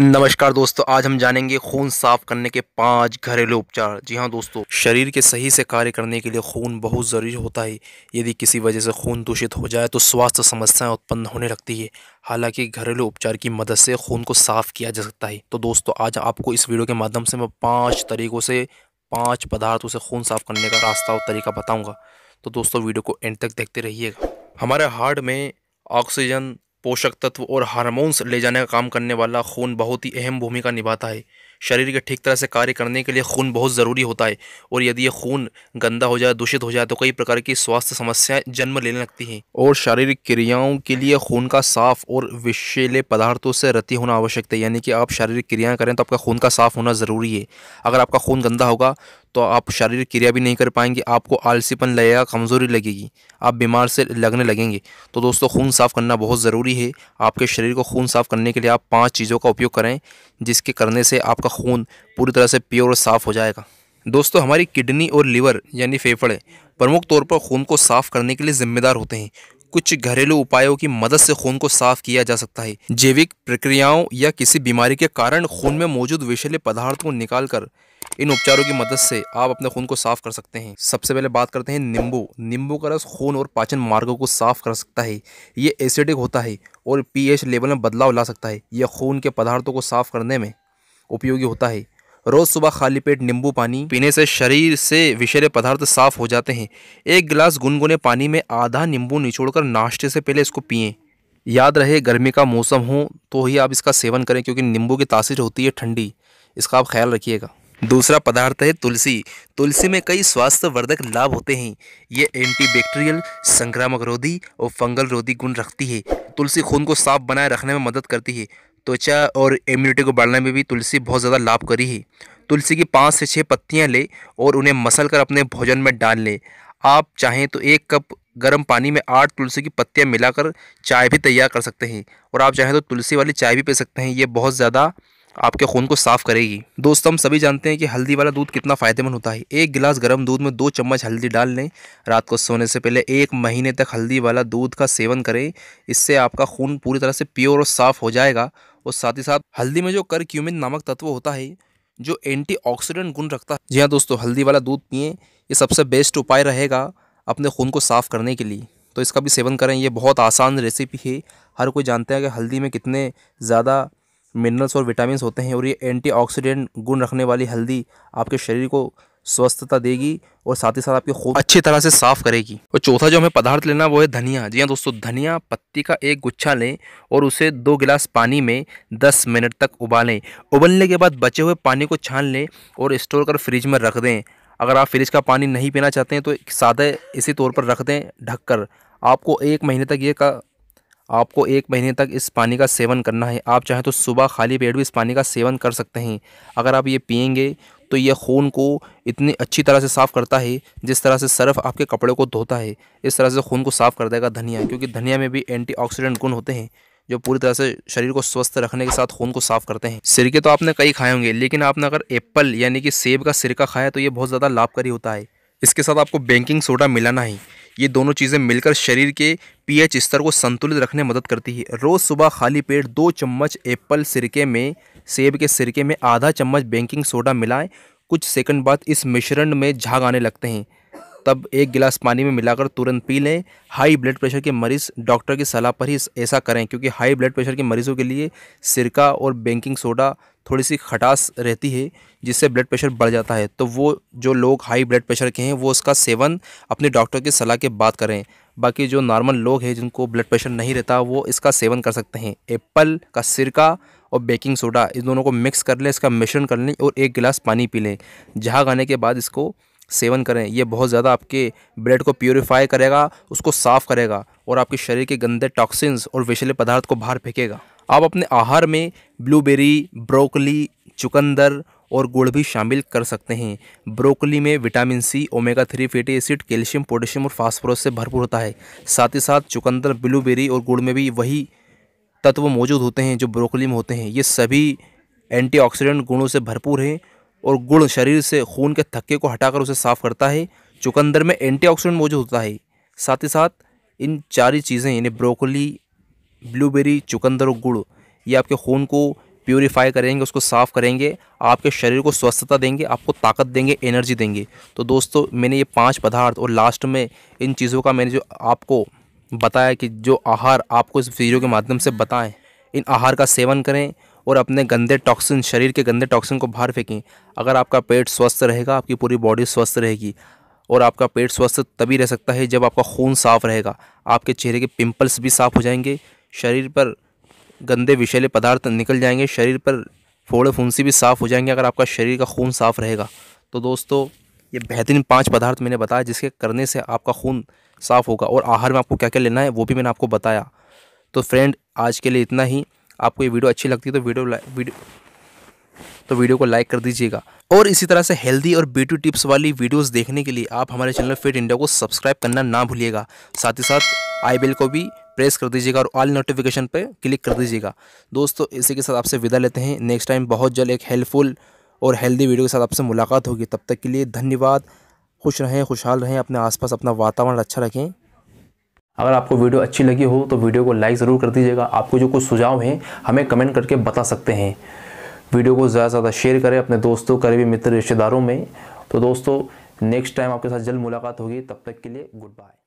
नमस्कार दोस्तों आज हम जानेंगे खून साफ करने के पांच घरेलू उपचार जी हाँ दोस्तों शरीर के सही से कार्य करने के लिए खून बहुत ज़रूरी होता है यदि किसी वजह से खून दूषित हो जाए तो स्वास्थ्य समस्याएं उत्पन्न होने लगती है हालांकि घरेलू उपचार की मदद से खून को साफ किया जा सकता है तो दोस्तों आज आपको इस वीडियो के माध्यम से मैं पाँच तरीकों से पाँच पदार्थों से खून साफ करने का रास्ता और तरीका बताऊँगा तो दोस्तों वीडियो को एंड तक देखते रहिएगा हमारे हार्ट में ऑक्सीजन पोषक तत्व और हार्मोन्स ले जाने का काम करने वाला खून बहुत ही अहम भूमिका निभाता है शरीर के ठीक तरह से कार्य करने के लिए खून बहुत ज़रूरी होता है और यदि ये खून गंदा हो जाए दूषित हो जाए तो कई प्रकार की स्वास्थ्य समस्याएं जन्म लेने लगती हैं और शारीरिक क्रियाओं के लिए खून का साफ और विषैले पदार्थों से रति होना आवश्यक है यानी कि आप शारीरिक क्रियाएँ करें तो आपका खून का साफ होना ज़रूरी है अगर आपका खून गंदा होगा तो आप शारीरिक क्रिया भी नहीं कर पाएंगे आपको आलसीपन लगेगा कमज़ोरी लगेगी आप बीमार से लगने लगेंगे तो दोस्तों खून साफ़ करना बहुत ज़रूरी है आपके शरीर को खून साफ़ करने के लिए आप पाँच चीज़ों का उपयोग करें जिसके करने से आपका आपका खून पूरी तरह से प्योर और साफ़ हो जाएगा दोस्तों हमारी किडनी और लीवर यानी फेफड़े प्रमुख तौर पर खून को साफ़ करने के लिए जिम्मेदार होते हैं कुछ घरेलू उपायों की मदद से खून को साफ किया जा सकता है जैविक प्रक्रियाओं या किसी बीमारी के कारण खून में मौजूद विषैले पदार्थ को निकाल कर इन उपचारों की मदद से आप अपने खून को साफ कर सकते हैं सबसे पहले बात करते हैं नींबू नींबू का रस खून और पाचन मार्गों को साफ कर सकता है ये एसिडिक होता है और पीएच लेवल में बदलाव ला सकता है यह खून के पदार्थों को साफ करने में उपयोगी होता है रोज़ सुबह खाली पेट नींबू पानी पीने से शरीर से विषैले पदार्थ साफ हो जाते हैं एक गिलास गुनगुने पानी में आधा नींबू निचोड़कर नाश्ते से पहले इसको पिएं याद रहे गर्मी का मौसम हो तो ही आप इसका सेवन करें क्योंकि नींबू की तासीर होती है ठंडी इसका आप ख्याल रखिएगा दूसरा पदार्थ है तुलसी तुलसी में कई स्वास्थ्यवर्धक लाभ होते हैं ये एंटीबैक्टीरियल संक्रामक रोधी और फंगल रोधी गुण रखती है तुलसी खून को साफ बनाए रखने में मदद करती है त्वचा और इम्यूनिटी को बढ़ाने में भी तुलसी बहुत ज़्यादा लाभकारी है तुलसी की पाँच से छः पत्तियाँ लें और उन्हें मसल कर अपने भोजन में डाल लें आप चाहें तो एक कप गर्म पानी में आठ तुलसी की पत्तियाँ मिलाकर चाय भी तैयार कर सकते हैं और आप चाहें तो तुलसी वाली चाय भी पी सकते हैं ये बहुत ज़्यादा आपके खून को साफ करेगी दोस्तों हम सभी जानते हैं कि हल्दी वाला दूध कितना फ़ायदेमंद होता है एक गिलास गर्म दूध में दो चम्मच हल्दी डाल लें रात को सोने से पहले एक महीने तक हल्दी वाला दूध का सेवन करें इससे आपका खून पूरी तरह से प्योर और साफ़ हो जाएगा और साथ ही साथ हल्दी में जो कर नामक तत्व होता है जो एंटी गुण रखता है जी हाँ दोस्तों हल्दी वाला दूध पिए ये सबसे बेस्ट उपाय रहेगा अपने खून को साफ़ करने के लिए तो इसका भी सेवन करें ये बहुत आसान रेसिपी है हर कोई जानते हैं कि हल्दी में कितने ज़्यादा मिनरल्स और विटामिन होते हैं और ये एंटीऑक्सीडेंट गुण रखने वाली हल्दी आपके शरीर को स्वस्थता देगी और साथ ही साथ आपकी खूब अच्छी तरह से साफ करेगी और चौथा जो हमें पदार्थ लेना वो है धनिया जी हाँ दोस्तों धनिया पत्ती का एक गुच्छा लें और उसे दो गिलास पानी में दस मिनट तक उबालें उबलने के बाद बचे हुए पानी को छान लें और स्टोर कर फ्रिज में रख दें अगर आप फ्रिज का पानी नहीं पीना चाहते हैं तो सादे इसी तौर पर रख दें ढक कर आपको एक महीने तक ये का आपको एक महीने तक इस पानी का सेवन करना है आप चाहें तो सुबह खाली पेट भी इस पानी का सेवन कर सकते हैं अगर आप ये पियेंगे तो यह खून को इतनी अच्छी तरह से साफ़ करता है जिस तरह से सर्फ आपके कपड़े को धोता है इस तरह से खून को साफ़ कर देगा धनिया क्योंकि धनिया में भी एंटीऑक्सीडेंट गुण होते हैं जो पूरी तरह से शरीर को स्वस्थ रखने के साथ खून को साफ करते हैं सिरके तो आपने कई खाए होंगे लेकिन आपने अगर एप्पल यानी कि सेब का सिरका खाया तो ये बहुत ज़्यादा लाभकारी होता है इसके साथ आपको बेकिंग सोडा मिलाना है ये दोनों चीज़ें मिलकर शरीर के पीएच स्तर को संतुलित रखने में मदद करती है रोज़ सुबह खाली पेट दो चम्मच एप्पल सिरके में सेब के सिरके में आधा चम्मच बेकिंग सोडा मिलाएं कुछ सेकंड बाद इस मिश्रण में झाग आने लगते हैं तब एक गिलास पानी में मिलाकर तुरंत पी लें हाई ब्लड प्रेशर के मरीज़ डॉक्टर की सलाह पर ही ऐसा करें क्योंकि हाई ब्लड प्रेशर के मरीज़ों के लिए सिरका और बेकिंग सोडा थोड़ी सी खटास रहती है जिससे ब्लड प्रेशर बढ़ जाता है तो वो जो लोग हाई ब्लड प्रेशर के हैं वो उसका सेवन अपने डॉक्टर की सलाह के बाद करें बाकी जो नॉर्मल लोग हैं जिनको ब्लड प्रेशर नहीं रहता वो इसका सेवन कर सकते हैं एप्पल का सिरका और बेकिंग सोडा इन दोनों को मिक्स कर लें इसका मिश्रण कर लें और एक गिलास पानी पी लें जहाँ गाने के बाद इसको सेवन करें यह बहुत ज़्यादा आपके ब्लड को प्योरीफाई करेगा उसको साफ़ करेगा और आपके शरीर के गंदे टॉक्सिन्स और विषले पदार्थ को बाहर फेंकेगा आप अपने आहार में ब्लूबेरी ब्रोकली चुकंदर और गुड़ भी शामिल कर सकते हैं ब्रोकली में vitamin C omega three fatty acid calcium potassium और फास्फोरस से भरपूर होता है साथ ही साथ चुकंदर ब्लूबेरी और गुड़ में भी वही तत्व मौजूद होते हैं जो ब्रोकली में होते हैं ये सभी एंटीऑक्सीडेंट गुणों से भरपूर हैं और गुड़ शरीर से खून के थक्के को हटाकर उसे साफ करता है चुकंदर में एंटीऑक्सीडेंट मौजूद होता है साथ ही साथ इन चार ही चीज़ें यानी ब्रोकली ब्लूबेरी चुकंदर और गुड़ ये आपके खून को प्योरीफाई करेंगे उसको साफ़ करेंगे आपके शरीर को स्वस्थता देंगे आपको ताकत देंगे एनर्जी देंगे तो दोस्तों मैंने ये पांच पदार्थ और लास्ट में इन चीज़ों का मैंने जो आपको बताया कि जो आहार आपको इस वीडियो के माध्यम से बताएं इन आहार का सेवन करें और अपने गंदे टॉक्सिन शरीर के गंदे टॉक्सिन को बाहर फेंकें अगर आपका पेट स्वस्थ रहेगा आपकी पूरी बॉडी स्वस्थ रहेगी और आपका पेट स्वस्थ तभी रह सकता है जब आपका खून साफ रहेगा आपके चेहरे के पिंपल्स भी साफ हो जाएंगे शरीर पर गंदे विषैले पदार्थ निकल जाएंगे शरीर पर फोड़े फुंसी भी साफ़ हो जाएंगे अगर आपका शरीर का खून साफ रहेगा तो दोस्तों ये बेहतरीन पांच पदार्थ मैंने बताया जिसके करने से आपका खून साफ़ होगा और आहार में आपको क्या क्या लेना है वो भी मैंने आपको बताया तो फ्रेंड आज के लिए इतना ही आपको ये वीडियो अच्छी लगती है तो वीडियो वीडियो तो वीडियो को लाइक कर दीजिएगा और इसी तरह से हेल्दी और ब्यूटी टिप्स वाली वीडियोस देखने के लिए आप हमारे चैनल फिट इंडिया को सब्सक्राइब करना ना भूलिएगा साथ ही साथ आई बेल को भी प्रेस कर दीजिएगा और ऑल नोटिफिकेशन पर क्लिक कर दीजिएगा दोस्तों इसी के साथ आपसे विदा लेते हैं नेक्स्ट टाइम बहुत जल्द एक हेल्पफुल और हेल्दी वीडियो के साथ आपसे मुलाकात होगी तब तक के लिए धन्यवाद खुश रहें खुशहाल रहें अपने आसपास अपना वातावरण अच्छा रखें अगर आपको वीडियो अच्छी लगी हो तो वीडियो को लाइक ज़रूर कर दीजिएगा आपको जो कुछ सुझाव हैं हमें कमेंट करके बता सकते हैं वीडियो को ज़्यादा से ज़्यादा शेयर करें अपने दोस्तों करीबी मित्र रिश्तेदारों में तो दोस्तों नेक्स्ट टाइम आपके साथ जल्द मुलाकात होगी तब तक के लिए गुड बाय